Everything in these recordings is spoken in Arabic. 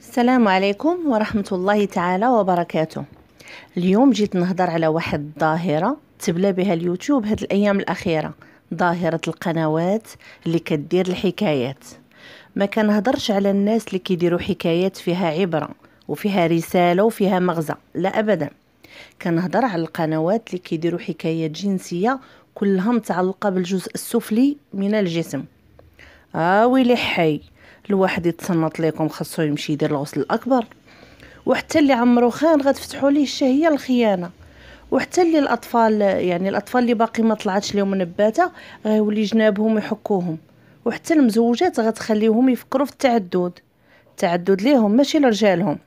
السلام عليكم ورحمة الله تعالى وبركاته اليوم جيت نهضر على واحد الظاهرة تبلى بها اليوتيوب هاد الأيام الأخيرة ظاهرة القنوات اللي كدير الحكايات ما هضرش على الناس اللي كيديروا حكايات فيها عبرة وفيها رسالة وفيها مغزى لا أبدا كنهضر على القنوات اللي كيديروا حكايات جنسية كلها متعلقة بالجزء السفلي من الجسم آوي آه، حي الواحد يتصنط ليكم خاصو يمشي يدير الغسل الاكبر وحتى اللي عمرو خان غتفتحوا ليه الشهيه الخيانه وحتى اللي الاطفال يعني الاطفال اللي باقي ما طلعتش لهم نباته غيولي جنابهم ويحكوهم وحتى المزوجات غتخليهم يفكروا في التعدد التعدد ليهم ماشي لرجالهم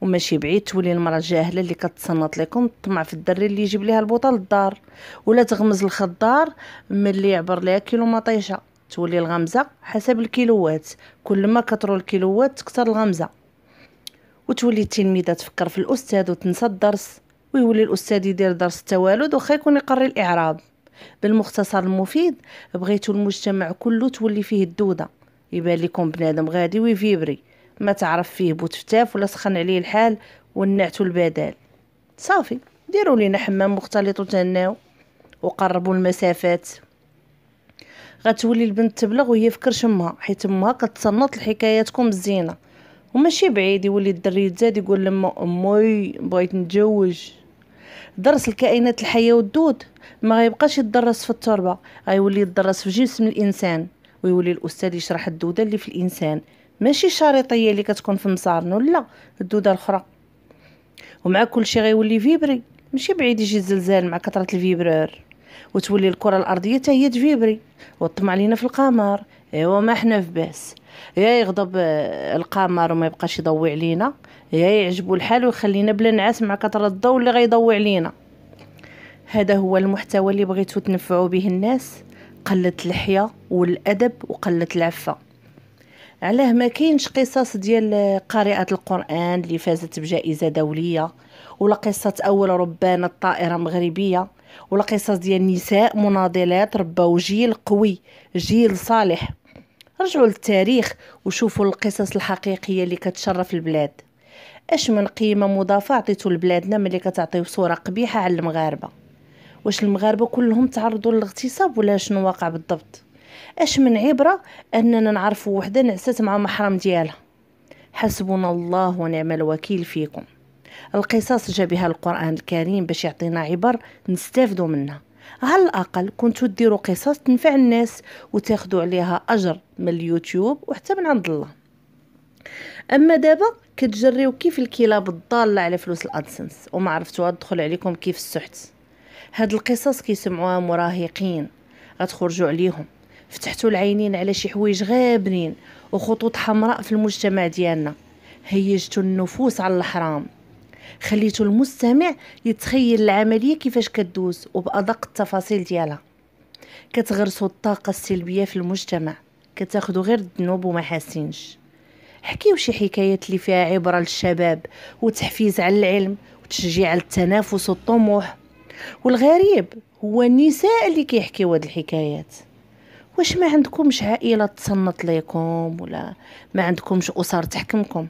وماشي بعيد تولي المراه الجاهله اللي كتصنط لكم طمع في الدري اللي يجيب ليها البوطه للدار ولا تغمز الخضار ملي يعبر ليها كيلو مطيشه تولي الغمزه حسب الكيلوات كل ما كثروا الكيلوات تكثر الغمزه وتولي التلميذه تفكر في الاستاذ وتنسى الدرس ويولي الاستاذ يدير درس التوالد وخا يكون يقري الاعراب بالمختصر المفيد بغيتو المجتمع كله تولي فيه الدوده يبان لكم بنادم غادي ويفيبري ما تعرف فيه بوتفتاف ولا سخن عليه الحال ونعتو البدال صافي ديروا لينا حمام مختلط وتناو وقربوا المسافات غتولي البنت تبلغ وهي في كرش امها حيت امها كتصنط لحكاياتكم الزينه وماشي بعيد يولي الدري يتزاد يقول لما امي بغيت نتزوج درس الكائنات الحيه والدود ما غيبقاش يدرس في التربه غيولي يدرس في جسم الانسان ويولي الاستاذ يشرح الدوده اللي في الانسان ماشي الشريطيه اللي كتكون في مصارنو لا الدوده الاخرى ومع كل شيء غيولي فيبري ماشي بعيد يجي الزلزال مع كثره الفيبرار وتولي الكره الارضيه تاهي هي تفيبري وطمع لينا في القمر ايوا ما حنا في باس يا يغضب آه، القمر وما يبقاش يضوي علينا يا يعجبو الحال ويخلينا بلا نعاس مع كثر الضوء اللي غيضوي علينا هذا هو المحتوى اللي بغيتو تنفعوا به الناس قلة اللحية والأدب وقلت العفة علاه ما كاينش قصص ديال آه، قارئة القرآن اللي فازت بجائزة دولية ولا قصة أول ربانة طائرة مغربية والقصص ديال النساء مناضلات رباو جيل قوي جيل صالح رجعوا للتاريخ وشوفوا القصص الحقيقيه اللي كتشرف البلاد اش من قيمه مضافه عطيتو لبلادنا ملي كتعطيو صوره قبيحه على المغاربه واش المغاربه كلهم تعرضوا للاغتصاب ولا شنو واقع بالضبط اش من عبره اننا نعرفوا وحده نعست مع محرم ديالها حسبنا الله ونعم الوكيل فيكم القصص جابها القرآن الكريم باش يعطينا عبر نستافدو منها على الأقل كنتو ديروا قصص تنفع الناس وتاخدوا عليها أجر من اليوتيوب وحتى من عند الله أما دابا كتجريو كيف الكلاب الضالة على فلوس الأدسنس وما عرفتوا أدخل عليكم كيف السحت هاد القصص كيسمعوها مراهقين غتخرجوا عليهم فتحتوا العينين على شي حوايج غابرين وخطوط حمراء في المجتمع ديالنا هيجتوا النفوس على الحرام خليتو المستمع يتخيل العملية كيفاش كدوز وبأدق التفاصيل ديالها كتغرسوا الطاقة السلبية في المجتمع كتاخدو غير الذنوب وما حاسينش حكيو شي حكايات اللي فيها عبرة للشباب وتحفيز على العلم وتشجيع على التنافس والطموح والغريب هو النساء اللي كيحكيو هاد الحكايات واش ما عندكمش عائله تصنت ليكم ولا ما عندكمش اسر تحكمكم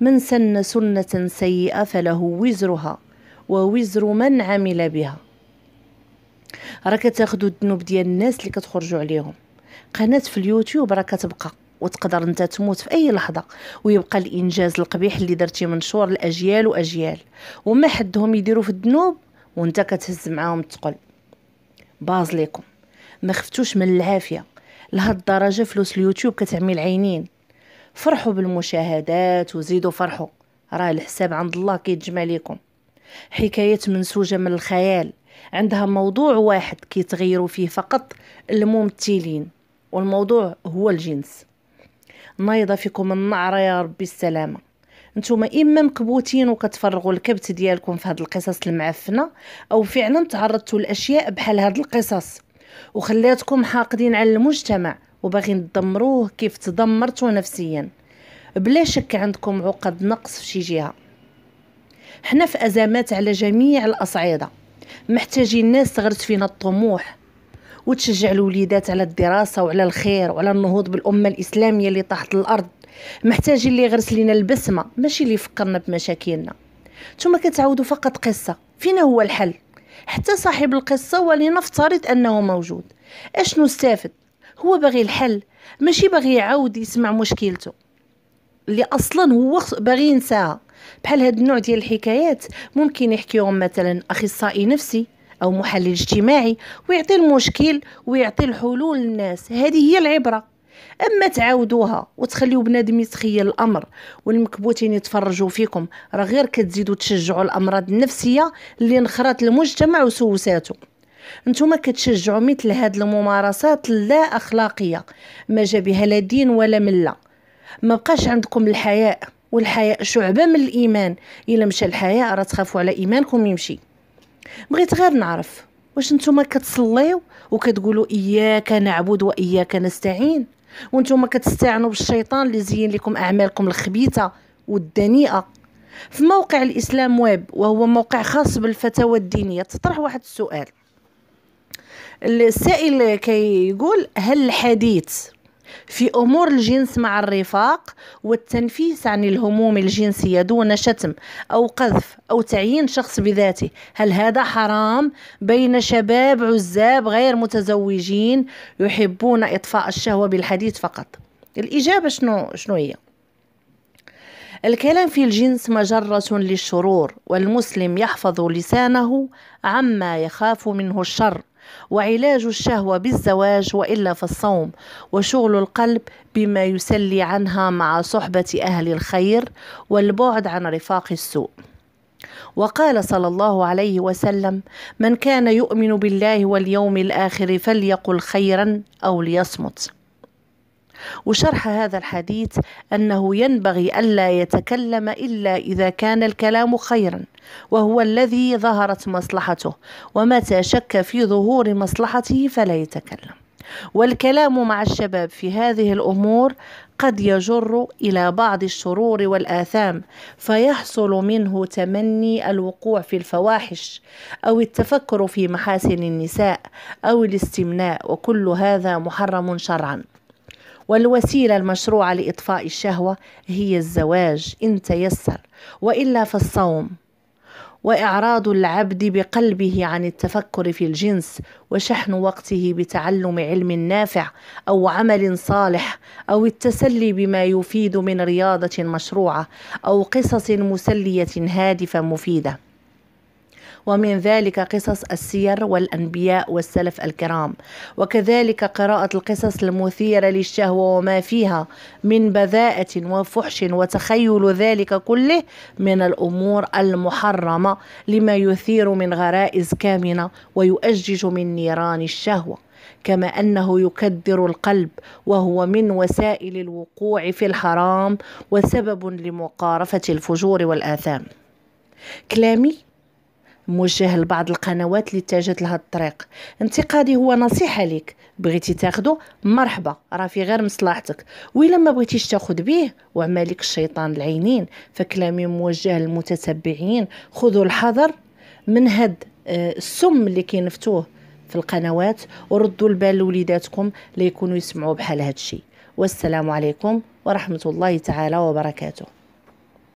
من سن سنة سيئة فله وزرها ووزر من عمل بها راه كتاخدو الذنوب ديال الناس اللي كتخرجوا عليهم قناة في اليوتيوب راه كتبقى وتقدر انت تموت في اي لحظه ويبقى الانجاز القبيح اللي درتي منشور لاجيال واجيال وما حدهم يديروا في الذنوب وانت كتهز معاهم تقول باز ليكم ما خفتوش من العافيه لهالدرجه الدرجه فلوس اليوتيوب كتعمي العينين فرحوا بالمشاهدات وزيدوا فرحوا راه الحساب عند الله كيتجمع ليكم حكايات منسوجه من الخيال عندها موضوع واحد كيتغيروا فيه فقط الممثلين والموضوع هو الجنس نايضه فيكم النعره يا ربي السلامه نتوما اما مكبوتين وكتفرغوا الكبت ديالكم في هاد القصص المعفنه او فعلا تعرضتوا لاشياء بحال هاد القصص وخلاتكم حاقدين على المجتمع وباغي ندمروه كيف تدمرتو نفسيا بلا شك عندكم عقد نقص في شي جهه حنا في ازمات على جميع الاصعده محتاجين الناس تغرس فينا الطموح وتشجع الوليدات على الدراسه وعلى الخير وعلى النهوض بالامه الاسلاميه اللي طاحت الارض محتاجين اللي يغرس لينا البسمه ماشي اللي يفكرنا بمشاكلنا ثم كتعاودوا فقط قصه فينا هو الحل حتى صاحب القصه ولنفترض انه موجود اشنو استفد هو باغي الحل ماشي باغي يعاود يسمع مشكلته اللي اصلا هو باغي ينساها بحال هاد النوع ديال الحكايات ممكن يحكيهم مثلا اخصائي نفسي او محلل اجتماعي ويعطي المشكل ويعطي الحلول للناس هذه هي العبره اما تعاودوها وتخليو بنادم يتخيل الامر والمكبوتين يتفرجوا فيكم راه غير كتزيدوا تشجعوا الامراض النفسيه اللي نخرات المجتمع وسوساته نتوما كتشجعوا مثل هاد الممارسات اللا اخلاقيه ما جا بها لا دين ولا مله ما بقاش عندكم الحياء والحياء شعبه من الايمان الا مشى الحياء راه تخافوا على ايمانكم يمشي بغيت غير نعرف واش نتوما كتصليو وكتقولوا اياك نعبد واياك نستعين وانتم كتستعنوا بالشيطان اللي زين لكم اعمالكم الخبيثه والدنيئه في موقع الاسلام ويب وهو موقع خاص بالفتاوى الدينيه تطرح واحد السؤال السائل كي يقول هل الحديث في أمور الجنس مع الرفاق والتنفيس عن الهموم الجنسية دون شتم أو قذف أو تعيين شخص بذاته هل هذا حرام بين شباب عزاب غير متزوجين يحبون إطفاء الشهوة بالحديث فقط الإجابة شنو, شنو هي؟ الكلام في الجنس مجرة للشرور والمسلم يحفظ لسانه عما يخاف منه الشر وعلاج الشهوة بالزواج وإلا فالصوم وشغل القلب بما يسلي عنها مع صحبة أهل الخير والبعد عن رفاق السوء وقال صلى الله عليه وسلم من كان يؤمن بالله واليوم الآخر فليقل خيرا أو ليصمت وشرح هذا الحديث أنه ينبغي ألا يتكلم إلا إذا كان الكلام خيرا وهو الذي ظهرت مصلحته ومتى شك في ظهور مصلحته فلا يتكلم والكلام مع الشباب في هذه الامور قد يجر الى بعض الشرور والاثام فيحصل منه تمني الوقوع في الفواحش او التفكر في محاسن النساء او الاستمناء وكل هذا محرم شرعا والوسيلة المشروعة لإطفاء الشهوة هي الزواج إن تيسر وإلا فالصوم وإعراض العبد بقلبه عن التفكر في الجنس وشحن وقته بتعلم علم نافع أو عمل صالح أو التسلي بما يفيد من رياضة مشروعة أو قصص مسلية هادفة مفيدة ومن ذلك قصص السير والأنبياء والسلف الكرام وكذلك قراءة القصص المثيرة للشهوة وما فيها من بذاءة وفحش وتخيل ذلك كله من الأمور المحرمة لما يثير من غرائز كامنة ويؤجج من نيران الشهوة كما انه يكدر القلب وهو من وسائل الوقوع في الحرام وسبب لمقارفه الفجور والاثام كلامي موجه لبعض القنوات اللي اتجهت لهذا الطريق انتقادي هو نصيحه ليك بغيتي تاخده مرحبا راه في غير مصلحتك وإلا ما بغيتيش تاخذ به وعمالك الشيطان العينين فكلامي موجه للمتتبعين خذوا الحذر من هاد آه، السم اللي كينفتوه في القنوات وردوا البال لوليداتكم ليكونوا يسمعوا بحال هادشي والسلام عليكم ورحمه الله تعالى وبركاته